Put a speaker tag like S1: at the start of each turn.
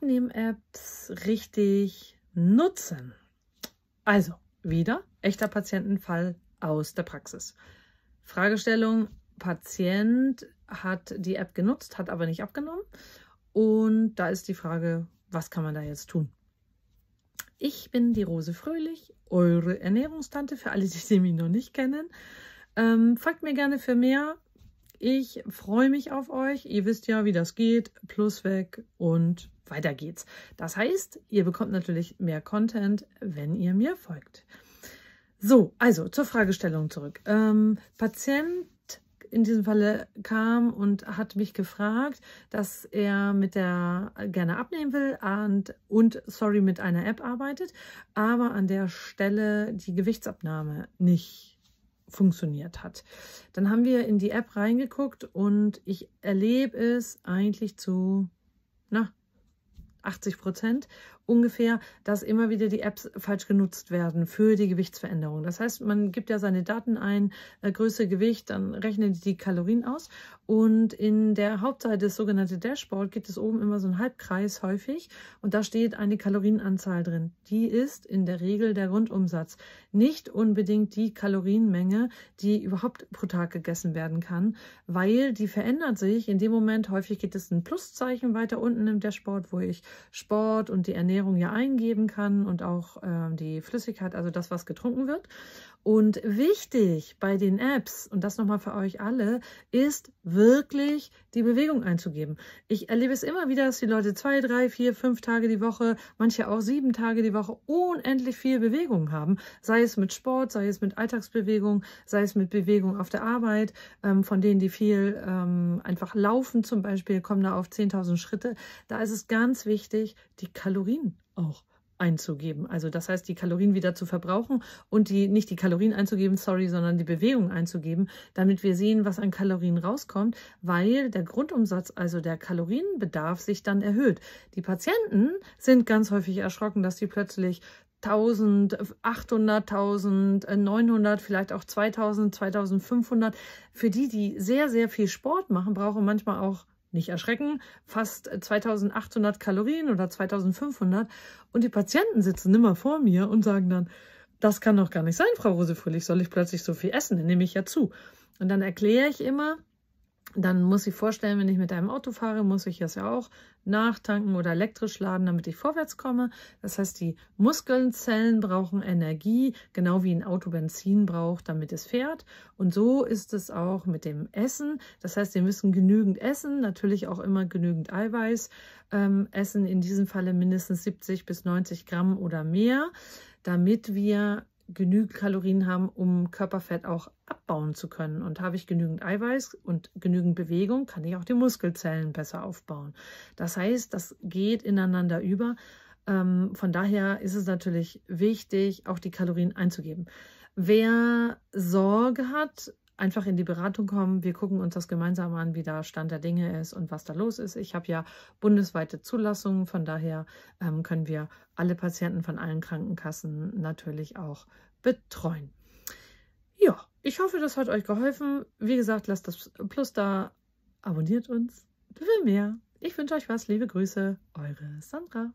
S1: Abnehm-Apps richtig nutzen. Also wieder echter Patientenfall aus der Praxis. Fragestellung, Patient hat die App genutzt, hat aber nicht abgenommen. Und da ist die Frage, was kann man da jetzt tun? Ich bin die Rose Fröhlich, eure Ernährungstante, für alle, die mich noch nicht kennen. Ähm, folgt mir gerne für mehr ich freue mich auf euch. Ihr wisst ja, wie das geht. Plus weg und weiter geht's. Das heißt, ihr bekommt natürlich mehr Content, wenn ihr mir folgt. So, also zur Fragestellung zurück. Ähm, Patient in diesem Falle kam und hat mich gefragt, dass er mit der gerne abnehmen will und, und sorry mit einer App arbeitet, aber an der Stelle die Gewichtsabnahme nicht funktioniert hat. Dann haben wir in die App reingeguckt und ich erlebe es eigentlich zu na, 80 Prozent ungefähr, dass immer wieder die Apps falsch genutzt werden für die Gewichtsveränderung. Das heißt, man gibt ja seine Daten ein, äh, Größe, Gewicht, dann rechnet die Kalorien aus und in der Hauptseite des sogenannten Dashboard gibt es oben immer so einen Halbkreis häufig und da steht eine Kalorienanzahl drin. Die ist in der Regel der Grundumsatz, nicht unbedingt die Kalorienmenge, die überhaupt pro Tag gegessen werden kann, weil die verändert sich in dem Moment. Häufig gibt es ein Pluszeichen weiter unten im Dashboard, wo ich Sport und die Ernährung Ernährung ja eingeben kann und auch äh, die Flüssigkeit, also das, was getrunken wird. Und wichtig bei den Apps, und das nochmal für euch alle, ist wirklich die Bewegung einzugeben. Ich erlebe es immer wieder, dass die Leute zwei, drei, vier, fünf Tage die Woche, manche auch sieben Tage die Woche unendlich viel Bewegung haben. Sei es mit Sport, sei es mit Alltagsbewegung, sei es mit Bewegung auf der Arbeit, ähm, von denen, die viel ähm, einfach laufen zum Beispiel, kommen da auf 10.000 Schritte. Da ist es ganz wichtig, die Kalorien auch einzugeben. Also das heißt, die Kalorien wieder zu verbrauchen und die nicht die Kalorien einzugeben, sorry, sondern die Bewegung einzugeben, damit wir sehen, was an Kalorien rauskommt, weil der Grundumsatz, also der Kalorienbedarf sich dann erhöht. Die Patienten sind ganz häufig erschrocken, dass sie plötzlich 1000, 800, 1900, vielleicht auch 2000, 2500. Für die, die sehr, sehr viel Sport machen, brauchen manchmal auch nicht erschrecken, fast 2800 Kalorien oder 2500 und die Patienten sitzen immer vor mir und sagen dann, das kann doch gar nicht sein, Frau Rose Fröhlich, soll ich plötzlich so viel essen, dann nehme ich ja zu. Und dann erkläre ich immer, dann muss ich vorstellen, wenn ich mit einem Auto fahre, muss ich das ja auch nachtanken oder elektrisch laden, damit ich vorwärts komme. Das heißt, die Muskelzellen brauchen Energie, genau wie ein Auto Benzin braucht, damit es fährt. Und so ist es auch mit dem Essen. Das heißt, wir müssen genügend essen, natürlich auch immer genügend Eiweiß ähm, essen, in diesem Falle mindestens 70 bis 90 Gramm oder mehr, damit wir genügend Kalorien haben, um Körperfett auch abbauen zu können. Und habe ich genügend Eiweiß und genügend Bewegung, kann ich auch die Muskelzellen besser aufbauen. Das heißt, das geht ineinander über. Ähm, von daher ist es natürlich wichtig, auch die Kalorien einzugeben. Wer Sorge hat, einfach in die Beratung kommen. Wir gucken uns das gemeinsam an, wie da Stand der Dinge ist und was da los ist. Ich habe ja bundesweite Zulassungen, von daher ähm, können wir alle Patienten von allen Krankenkassen natürlich auch betreuen. Ja, ich hoffe, das hat euch geholfen. Wie gesagt, lasst das Plus da, abonniert uns für mehr. Ich wünsche euch was, liebe Grüße, eure Sandra.